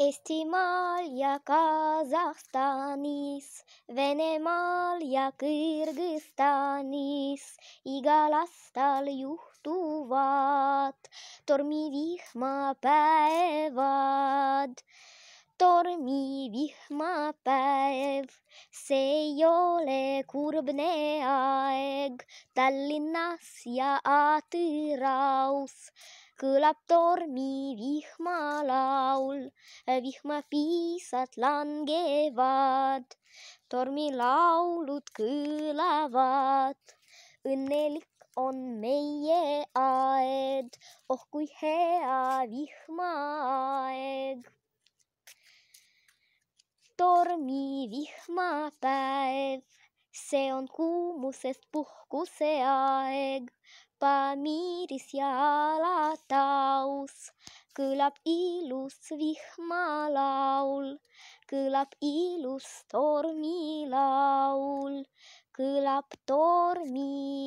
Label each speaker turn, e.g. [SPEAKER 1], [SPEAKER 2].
[SPEAKER 1] Eestimaal ja Kasahstanis, Venemaal ja Kõrgõzstanis igal aastal juhtuvad tormivihmapäevad. tormivihmapäev, see ei ole kurbne aeg Tallinnas ja Aatüraus kõlab tormi vihmalaul, vihmapiisad langevad, tormilaulud kõlavad. õnnelik on meie aed, oh kui hea vihmaaeg. tormi vihmapäev see on kuumusest puhkuse aeg. Pamiiris jalataus kõlab ilus vihmalaul, kõlab ilus tormilaul, kõlab tormi